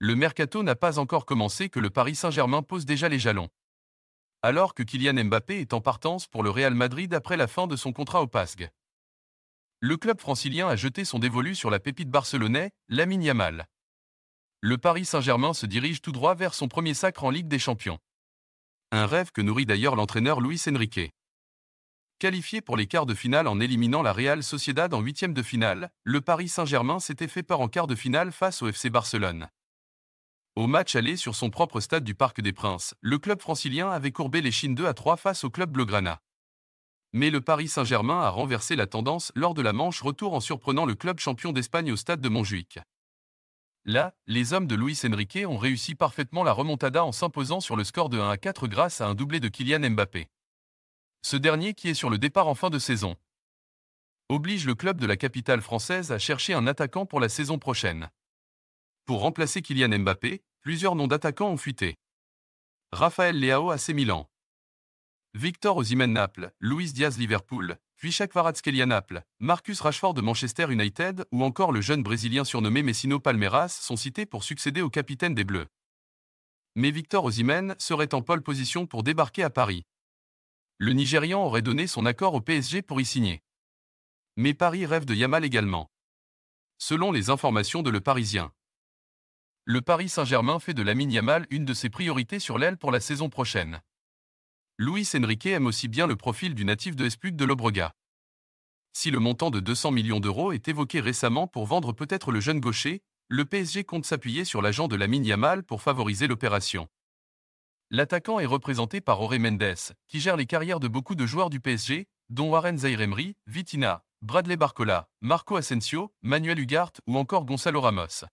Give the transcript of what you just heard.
le mercato n'a pas encore commencé que le Paris Saint-Germain pose déjà les jalons. Alors que Kylian Mbappé est en partance pour le Real Madrid après la fin de son contrat au PASG. Le club francilien a jeté son dévolu sur la pépite barcelonaise, Lamine Yamal. Le Paris Saint-Germain se dirige tout droit vers son premier sacre en Ligue des Champions. Un rêve que nourrit d'ailleurs l'entraîneur Luis Enrique. Qualifié pour les quarts de finale en éliminant la Real Sociedad en huitième de finale, le Paris Saint-Germain s'était fait peur en quart de finale face au FC Barcelone. Au match aller sur son propre stade du Parc des Princes, le club francilien avait courbé les chines 2 à 3 face au club Blaugrana. Mais le Paris Saint-Germain a renversé la tendance lors de la manche retour en surprenant le club champion d'Espagne au stade de Montjuic. Là, les hommes de Luis Enrique ont réussi parfaitement la remontada en s'imposant sur le score de 1 à 4 grâce à un doublé de Kylian Mbappé. Ce dernier qui est sur le départ en fin de saison. Oblige le club de la capitale française à chercher un attaquant pour la saison prochaine. Pour remplacer Kylian Mbappé, Plusieurs noms d'attaquants ont fuité. Raphaël Leao à Milan. Victor Osimhen Naples, Luis Diaz Liverpool, puis Varatskelia Naples, Marcus Rashford de Manchester United ou encore le jeune Brésilien surnommé Messino Palmeiras sont cités pour succéder au capitaine des Bleus. Mais Victor Osimhen serait en pole position pour débarquer à Paris. Le Nigérian aurait donné son accord au PSG pour y signer. Mais Paris rêve de Yamal également. Selon les informations de Le Parisien, le Paris Saint-Germain fait de Lamine Yamal une de ses priorités sur l'aile pour la saison prochaine. Luis Enrique aime aussi bien le profil du natif de Esput de Lobregat. Si le montant de 200 millions d'euros est évoqué récemment pour vendre peut-être le jeune gaucher, le PSG compte s'appuyer sur l'agent de Lamine Yamal pour favoriser l'opération. L'attaquant est représenté par Auré Mendes, qui gère les carrières de beaucoup de joueurs du PSG, dont Warren Zairemri, Vitina, Bradley Barcola, Marco Asensio, Manuel Ugarte ou encore Gonzalo Ramos.